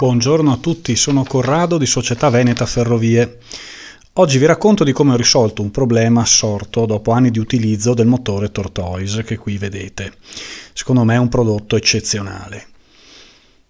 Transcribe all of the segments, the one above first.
Buongiorno a tutti, sono Corrado di Società Veneta Ferrovie. Oggi vi racconto di come ho risolto un problema sorto dopo anni di utilizzo del motore Tortoise che qui vedete. Secondo me è un prodotto eccezionale.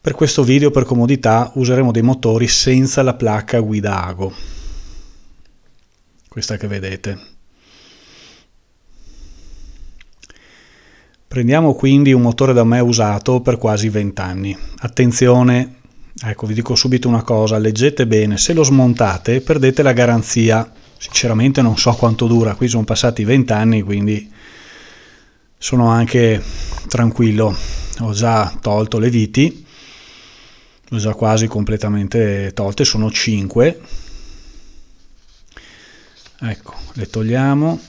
Per questo video per comodità useremo dei motori senza la placca guida ago. Questa che vedete. Prendiamo quindi un motore da me usato per quasi 20 anni. Attenzione, Ecco, vi dico subito una cosa, leggete bene, se lo smontate perdete la garanzia. Sinceramente non so quanto dura, qui sono passati 20 anni, quindi sono anche tranquillo. Ho già tolto le viti, ho già quasi completamente tolte, sono 5. Ecco, le togliamo.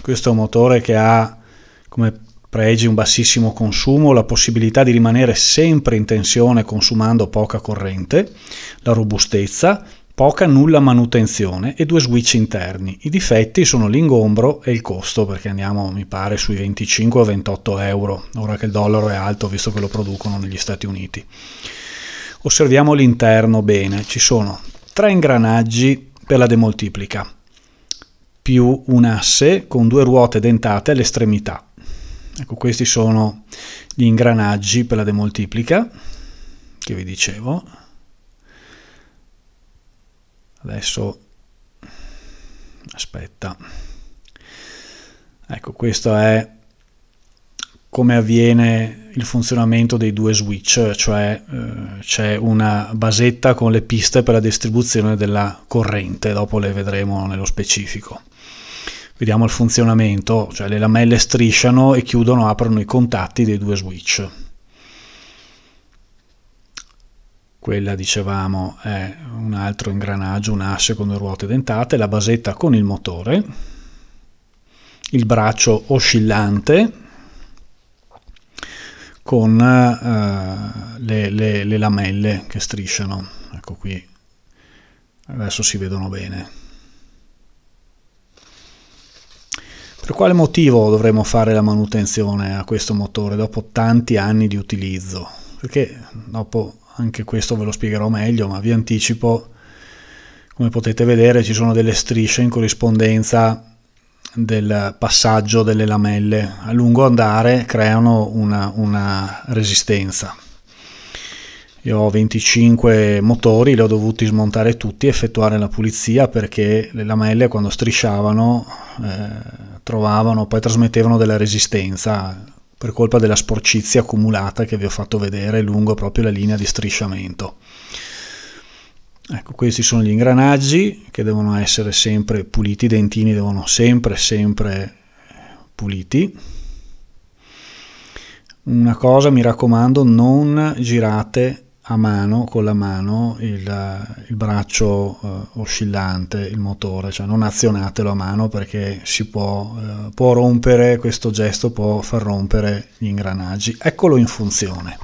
Questo è un motore che ha come pregi un bassissimo consumo, la possibilità di rimanere sempre in tensione consumando poca corrente, la robustezza, poca nulla manutenzione e due switch interni. I difetti sono l'ingombro e il costo, perché andiamo, mi pare, sui 25 28 euro, ora che il dollaro è alto, visto che lo producono negli Stati Uniti. Osserviamo l'interno bene, ci sono tre ingranaggi per la demoltiplica, più un asse con due ruote dentate all'estremità Ecco, questi sono gli ingranaggi per la demoltiplica che vi dicevo. Adesso aspetta. Ecco, questo è come avviene il funzionamento dei due switch, cioè eh, c'è una basetta con le piste per la distribuzione della corrente, dopo le vedremo nello specifico. Vediamo il funzionamento, cioè le lamelle strisciano e chiudono, aprono i contatti dei due switch. Quella, dicevamo, è un altro ingranaggio, un asse con due ruote dentate, la basetta con il motore, il braccio oscillante con eh, le, le, le lamelle che strisciano. Ecco qui, adesso si vedono bene. Per quale motivo dovremmo fare la manutenzione a questo motore dopo tanti anni di utilizzo? Perché dopo anche questo ve lo spiegherò meglio, ma vi anticipo, come potete vedere ci sono delle strisce in corrispondenza del passaggio delle lamelle. A lungo andare creano una, una resistenza. Io ho 25 motori, li ho dovuti smontare tutti e effettuare la pulizia perché le lamelle quando strisciavano... Eh, trovavano, poi trasmettevano della resistenza per colpa della sporcizia accumulata che vi ho fatto vedere lungo proprio la linea di strisciamento. Ecco, questi sono gli ingranaggi che devono essere sempre puliti, i dentini devono sempre, sempre puliti. Una cosa, mi raccomando, non girate a mano, con la mano, il, il braccio eh, oscillante, il motore, cioè non azionatelo a mano perché si può, eh, può rompere, questo gesto può far rompere gli ingranaggi. Eccolo in funzione.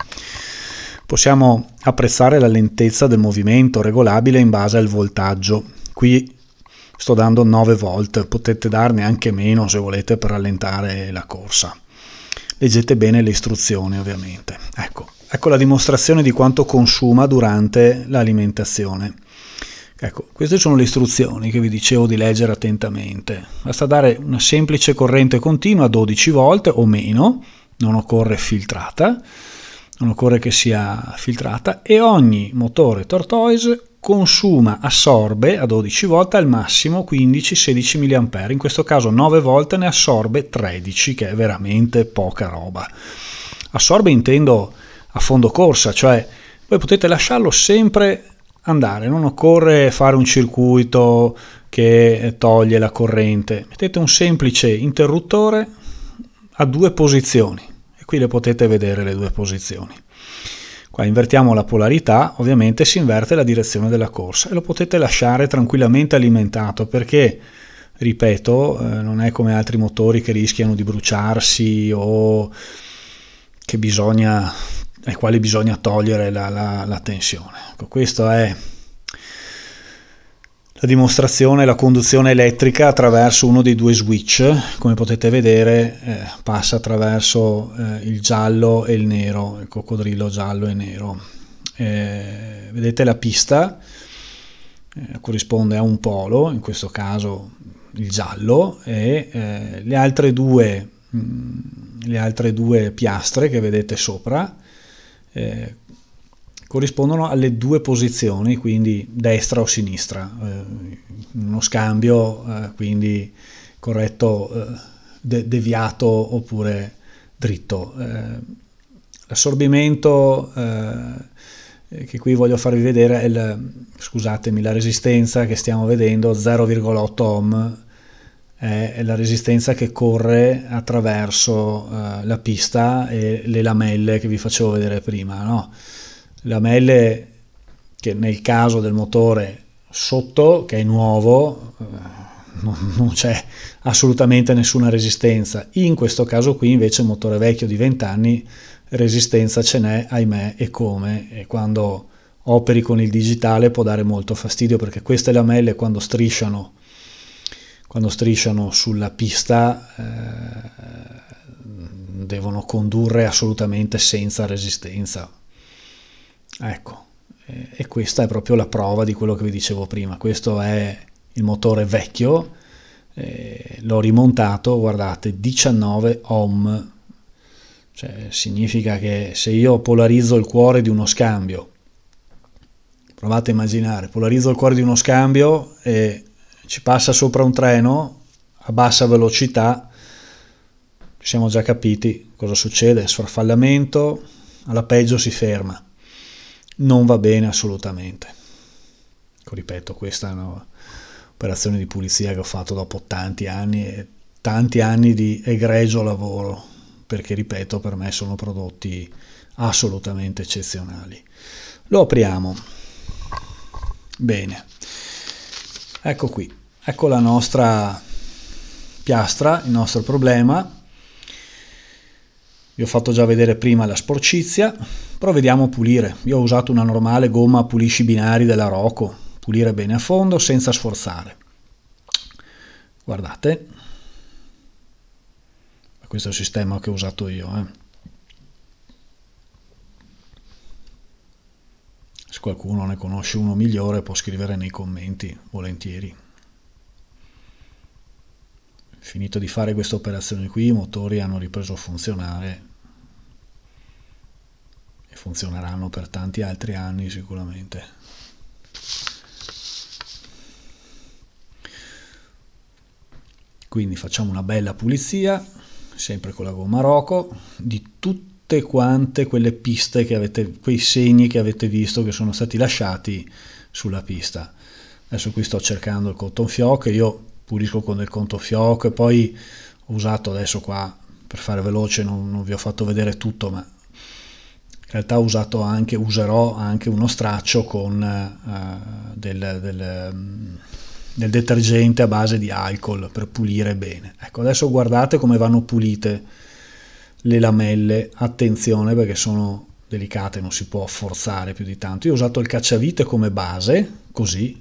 Possiamo apprezzare la lentezza del movimento regolabile in base al voltaggio. Qui sto dando 9 volt, potete darne anche meno se volete per rallentare la corsa. Leggete bene le istruzioni ovviamente. Ecco, Ecco la dimostrazione di quanto consuma durante l'alimentazione. Ecco, queste sono le istruzioni che vi dicevo di leggere attentamente. Basta dare una semplice corrente continua 12 volte o meno, non occorre filtrata, non occorre che sia filtrata e ogni motore tortoise consuma, assorbe a 12 volte al massimo 15-16 mA, in questo caso 9 volte ne assorbe 13 che è veramente poca roba. Assorbe intendo a fondo corsa, cioè voi potete lasciarlo sempre andare, non occorre fare un circuito che toglie la corrente, mettete un semplice interruttore a due posizioni e qui le potete vedere le due posizioni. Qua invertiamo la polarità, ovviamente si inverte la direzione della corsa e lo potete lasciare tranquillamente alimentato perché ripeto, eh, non è come altri motori che rischiano di bruciarsi o che bisogna ai quali bisogna togliere la, la, la tensione. Ecco, questa è la dimostrazione, la conduzione elettrica attraverso uno dei due switch, come potete vedere eh, passa attraverso eh, il giallo e il nero, il coccodrillo giallo e nero. Eh, vedete la pista eh, corrisponde a un polo, in questo caso il giallo, e eh, le altre, due, mh, mm, le altre due piastre che vedete sopra eh, corrispondono alle due posizioni, quindi destra o sinistra, eh, uno scambio eh, quindi corretto, eh, de- deviato oppure dritto. l'assorbimento eh, che qui voglio farvi vedere è il, scusatemi, la resistenza che stiamo vedendo 0,8 ohm è la resistenza che corre attraverso eh, la pista e le lamelle che vi facevo vedere prima. No? Lamelle che nel caso del motore sotto, che è nuovo, eh, non, non c'è assolutamente nessuna resistenza. In questo caso qui invece il motore vecchio di 20 anni resistenza ce n'è, ahimè, e come. E quando operi con il digitale può dare molto fastidio perché queste lamelle quando strisciano quando strisciano sulla pista eh, devono condurre assolutamente senza resistenza. Ecco, e questa è proprio la prova di quello che vi dicevo prima. Questo è il motore vecchio, eh, l'ho rimontato, guardate, 19 ohm. Cioè, significa che se io polarizzo il cuore di uno scambio, provate a immaginare, polarizzo il cuore di uno scambio e ci passa sopra un treno a bassa velocità, ci siamo già capiti cosa succede, sfarfallamento, alla peggio si ferma. Non va bene assolutamente. ripeto, questa è un'operazione di pulizia che ho fatto dopo tanti anni e tanti anni di egregio lavoro, perché ripeto, per me sono prodotti assolutamente eccezionali. Lo apriamo. Bene. Ecco qui. Ecco la nostra piastra, il nostro problema. Vi ho fatto già vedere prima la sporcizia, però vediamo a pulire. Io ho usato una normale gomma pulisci binari della Roco, pulire bene a fondo senza sforzare. Guardate, questo è il sistema che ho usato io. Eh. Se qualcuno ne conosce uno migliore può scrivere nei commenti volentieri finito di fare questa operazione qui i motori hanno ripreso a funzionare e funzioneranno per tanti altri anni sicuramente quindi facciamo una bella pulizia sempre con la gomma roco di tutte quante quelle piste che avete quei segni che avete visto che sono stati lasciati sulla pista adesso qui sto cercando il cotton fioc io pulisco con del conto fioc e poi ho usato adesso qua per fare veloce non, non vi ho fatto vedere tutto ma in realtà ho anche, userò anche uno straccio con uh, del, del, del, detergente a base di alcol per pulire bene. Ecco, adesso guardate come vanno pulite le lamelle, attenzione perché sono delicate, non si può forzare più di tanto. Io ho usato il cacciavite come base, così,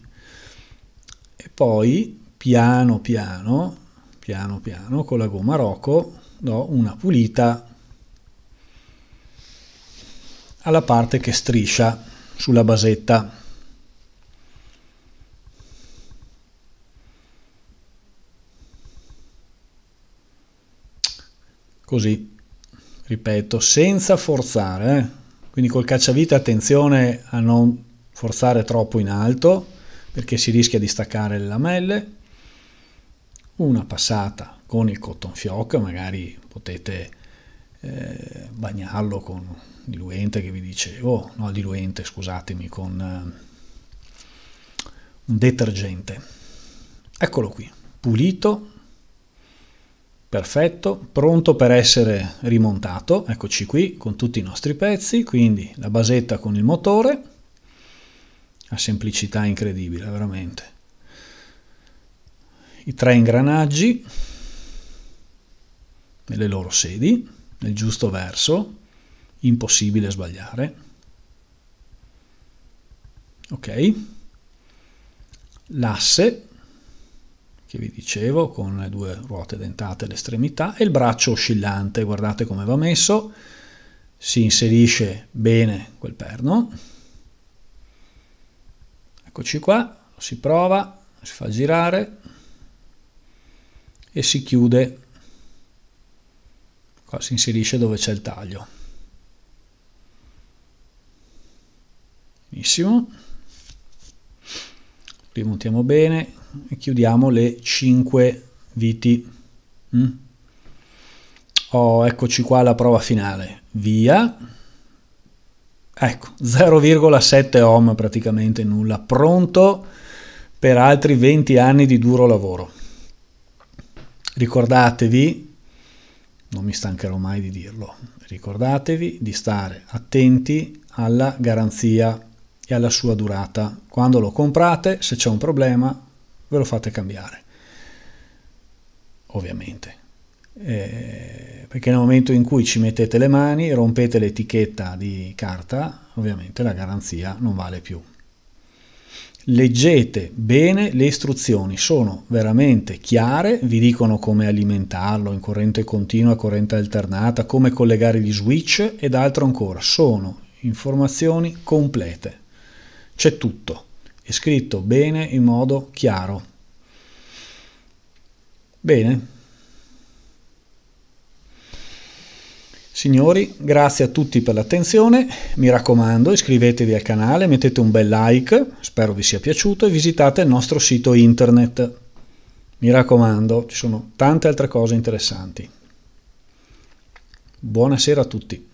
e poi piano piano, piano piano, con la gomma Rocco do una pulita alla parte che striscia sulla basetta. Così, ripeto, senza forzare, eh. quindi col cacciavite attenzione a non forzare troppo in alto perché si rischia di staccare le lamelle una passata con il cotton fioc, magari potete eh, bagnarlo con diluente che vi dicevo, oh, no diluente scusatemi, con eh, un detergente. Eccolo qui, pulito, perfetto, pronto per essere rimontato, eccoci qui con tutti i nostri pezzi, quindi la basetta con il motore, la semplicità incredibile veramente i tre ingranaggi nelle loro sedi, nel giusto verso, impossibile sbagliare. Ok? L'asse, che vi dicevo, con le due ruote dentate all'estremità, e il braccio oscillante, guardate come va messo, si inserisce bene quel perno. Eccoci qua, lo si prova, si fa girare, e si chiude qua si inserisce dove c'è il taglio benissimo rimontiamo bene e chiudiamo le 5 viti mm? oh, eccoci qua la prova finale via ecco 0,7 ohm praticamente nulla pronto per altri 20 anni di duro lavoro Ricordatevi, non mi stancherò mai di dirlo, ricordatevi di stare attenti alla garanzia e alla sua durata. Quando lo comprate, se c'è un problema, ve lo fate cambiare. Ovviamente. Eh, perché nel momento in cui ci mettete le mani, rompete l'etichetta di carta, ovviamente la garanzia non vale più. Leggete bene le istruzioni, sono veramente chiare, vi dicono come alimentarlo in corrente continua, corrente alternata, come collegare gli switch ed altro ancora. Sono informazioni complete. C'è tutto, è scritto bene in modo chiaro. Bene. Signori, grazie a tutti per l'attenzione, mi raccomando iscrivetevi al canale, mettete un bel like, spero vi sia piaciuto e visitate il nostro sito internet. Mi raccomando, ci sono tante altre cose interessanti. Buonasera a tutti.